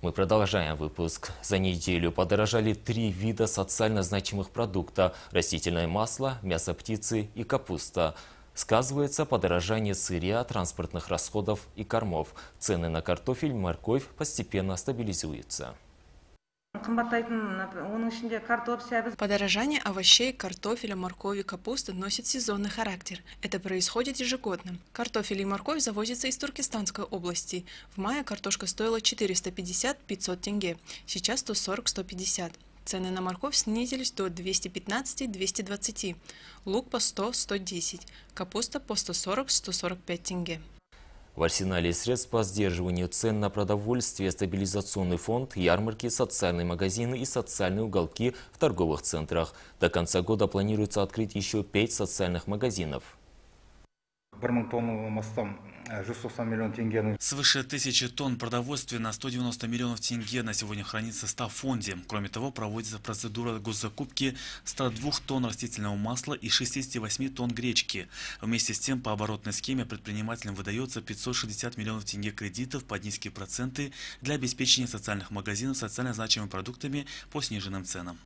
Мы продолжаем выпуск. За неделю подорожали три вида социально значимых продукта – растительное масло, мясо птицы и капуста. Сказывается подорожание сырья, транспортных расходов и кормов. Цены на картофель, морковь постепенно стабилизируются. Подорожание овощей, картофеля, моркови, капусты носит сезонный характер. Это происходит ежегодно. Картофель и морковь завозятся из Туркестанской области. В мае картошка стоила 450-500 тенге, сейчас 140-150. Цены на морковь снизились до 215-220, лук по 100-110, капуста по 140-145 тенге. В арсенале средств по сдерживанию цен на продовольствие, стабилизационный фонд, ярмарки, социальные магазины и социальные уголки в торговых центрах. До конца года планируется открыть еще пять социальных магазинов. Свыше тысячи тонн продовольствия на 190 миллионов тенге на сегодня хранится в 100 фонде. Кроме того, проводится процедура госзакупки 102 тонн растительного масла и 68 тонн гречки. Вместе с тем, по оборотной схеме предпринимателям выдается 560 миллионов тенге кредитов под низкие проценты для обеспечения социальных магазинов социально значимыми продуктами по сниженным ценам.